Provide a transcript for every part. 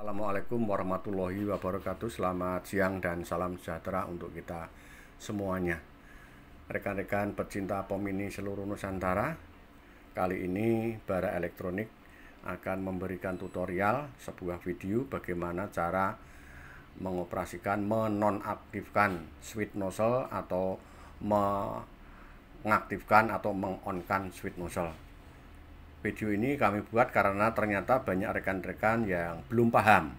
Assalamualaikum warahmatullahi wabarakatuh Selamat siang dan salam sejahtera untuk kita semuanya Rekan-rekan pecinta POM ini seluruh Nusantara Kali ini Bara Elektronik akan memberikan tutorial sebuah video bagaimana cara mengoperasikan menonaktifkan switch nozzle atau mengaktifkan atau mengonkan switch nozzle Video ini kami buat karena ternyata banyak rekan-rekan yang belum paham.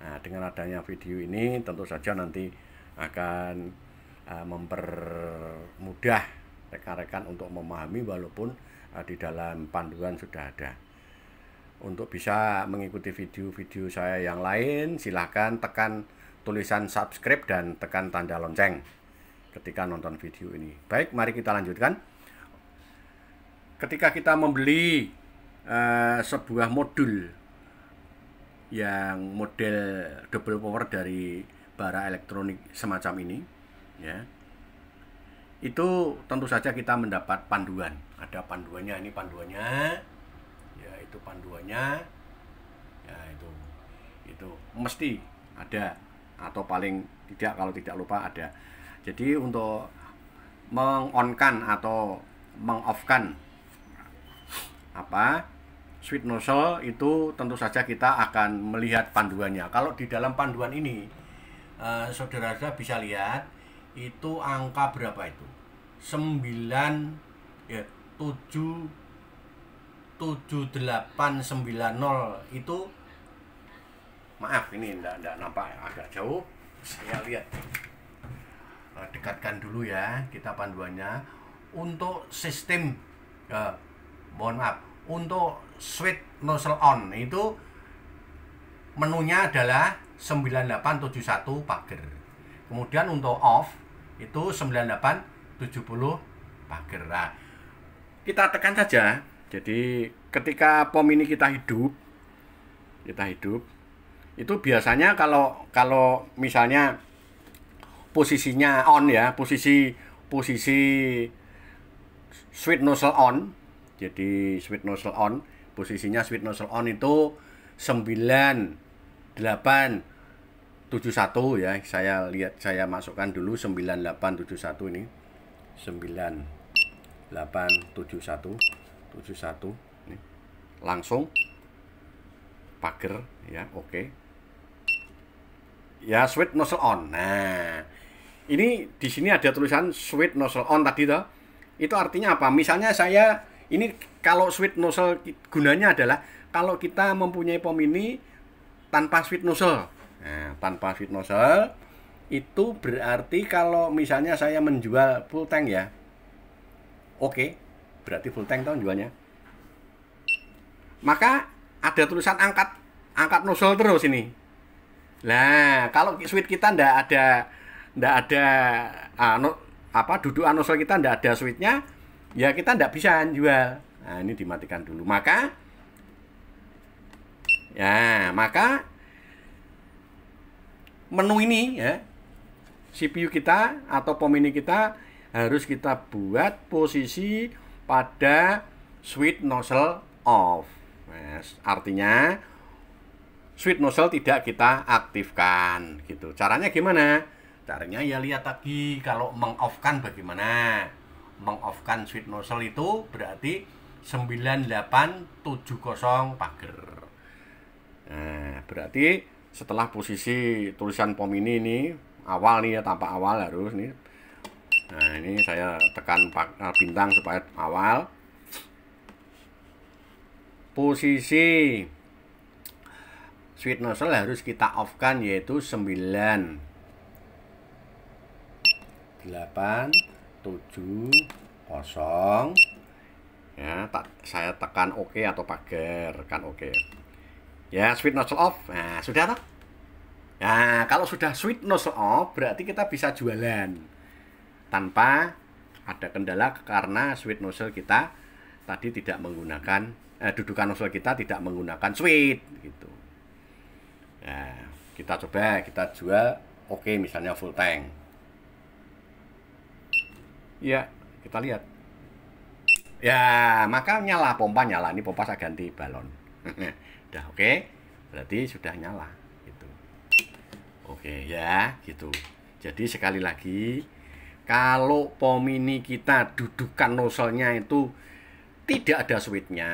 Nah, dengan adanya video ini tentu saja nanti akan uh, mempermudah rekan-rekan untuk memahami walaupun uh, di dalam panduan sudah ada. Untuk bisa mengikuti video-video saya yang lain, silahkan tekan tulisan subscribe dan tekan tanda lonceng ketika nonton video ini. Baik, mari kita lanjutkan ketika kita membeli uh, sebuah modul yang model double power dari bara elektronik semacam ini ya itu tentu saja kita mendapat panduan ada panduannya ini panduannya ya itu panduannya ya itu itu mesti ada atau paling tidak kalau tidak lupa ada jadi untuk mengonkan atau mengoffkan apa sweet nozzle itu tentu saja kita akan melihat panduannya. Kalau di dalam panduan ini eh, saudara-saudara bisa lihat itu angka berapa itu? 9 ya 7 7890 itu maaf ini enggak, enggak nampak agak jauh saya lihat eh, dekatkan dulu ya kita panduannya untuk sistem eh, mohon maaf untuk sweet nozzle on itu menunya adalah 9871 pager. Kemudian untuk off itu 9870 pager Nah, kita tekan saja. Jadi ketika pom ini kita hidup, kita hidup, itu biasanya kalau kalau misalnya posisinya on ya, posisi posisi sweet nozzle on jadi sweet nozzle on, posisinya sweet nozzle on itu 9871 ya. Saya lihat saya masukkan dulu 9871 ini. 9871 71 ini. Langsung pager ya, oke. Okay. Ya, sweet nozzle on. Nah, ini di sini ada tulisan sweet nozzle on tadi toh. Itu artinya apa? Misalnya saya ini kalau sweet nozzle gunanya adalah kalau kita mempunyai pom ini tanpa sweet nozzle. Nah, tanpa sweet nozzle itu berarti kalau misalnya saya menjual full tank ya. Oke, berarti full tank tahun jualnya. Maka ada tulisan angkat angkat nozzle terus ini. Nah, kalau sweet kita ndak ada ndak ada uh, no, apa duduk nozzle kita ndak ada sweetnya ya kita tidak bisa jual. Nah, ini dimatikan dulu. Maka ya, maka menu ini ya CPU kita atau POM ini kita harus kita buat posisi pada switch nozzle off. Nah, artinya switch nozzle tidak kita aktifkan gitu. Caranya gimana? Caranya ya lihat lagi kalau meng off kan bagaimana mengoffkan sweet nozzle itu berarti 9870 pagar. Nah, berarti setelah posisi tulisan pom ini ini awal nih ya tanpa awal harus nih. Nah, ini saya tekan eh, bintang supaya awal. Posisi sweet nozzle harus kita offkan yaitu 9 8 7 kosong ya tak saya tekan oke OK atau pagar kan oke OK. ya switch nozzle off nah sudah tak nah ya, kalau sudah switch nozzle off berarti kita bisa jualan tanpa ada kendala karena switch nozzle kita tadi tidak menggunakan eh, dudukan nozzle kita tidak menggunakan switch gitu nah kita coba kita jual oke okay, misalnya full tank Ya kita lihat. Ya, maka nyala pompa nyala. Ini pompa saya ganti balon. Udah oke. Okay? Berarti sudah nyala gitu. Oke okay, ya, gitu. Jadi sekali lagi kalau pom ini kita dudukan nozzle-nya itu tidak ada switch-nya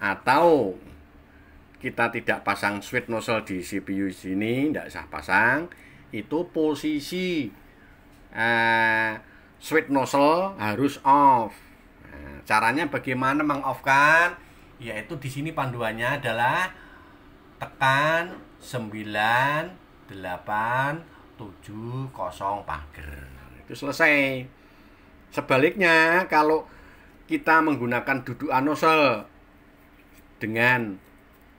atau kita tidak pasang switch nozzle di CPU sini, tidak usah pasang, itu posisi uh, eh, switch nozzle harus off. Nah, caranya bagaimana mengoffkan? Yaitu di sini panduannya adalah tekan 9870 pager. Itu selesai. Sebaliknya kalau kita menggunakan duduk nozzle dengan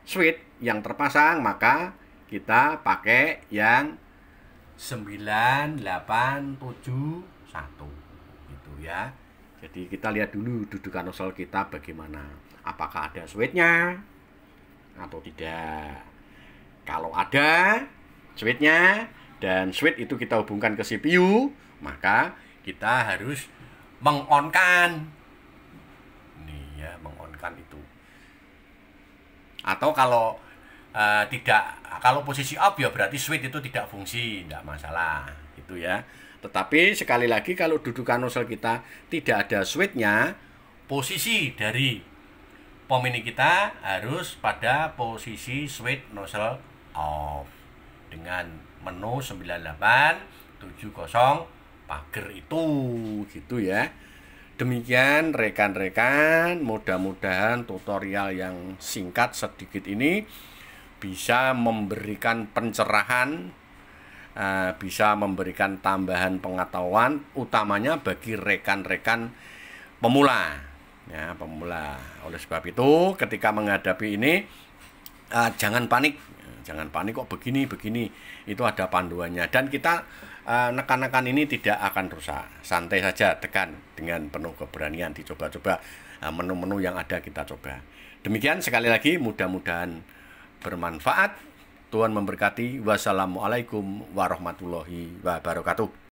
switch yang terpasang maka kita pakai yang 9871 itu ya. Jadi kita lihat dulu dudukan nozzle kita bagaimana. Apakah ada sweetnya atau tidak? Kalau ada sweetnya dan sweet itu kita hubungkan ke CPU, maka kita harus mengonkan. Nih ya, mengonkan itu. Atau kalau uh, tidak kalau posisi up ya berarti switch itu tidak fungsi, tidak masalah gitu ya. Tetapi sekali lagi kalau dudukan nozzle kita tidak ada switchnya, posisi dari pom ini kita harus pada posisi switch nozzle off dengan menu 9870 pager pagar itu gitu ya. Demikian rekan-rekan, mudah-mudahan tutorial yang singkat sedikit ini bisa memberikan pencerahan, eh, bisa memberikan tambahan pengetahuan, utamanya bagi rekan-rekan pemula. Ya, pemula. Oleh sebab itu, ketika menghadapi ini, eh, jangan panik, jangan panik kok begini begini. Itu ada panduannya dan kita eh, nekan-nekan ini tidak akan rusak. Santai saja, tekan dengan penuh keberanian, dicoba-coba menu-menu yang ada kita coba. Demikian sekali lagi mudah-mudahan bermanfaat. Tuhan memberkati. Wassalamualaikum warahmatullahi wabarakatuh.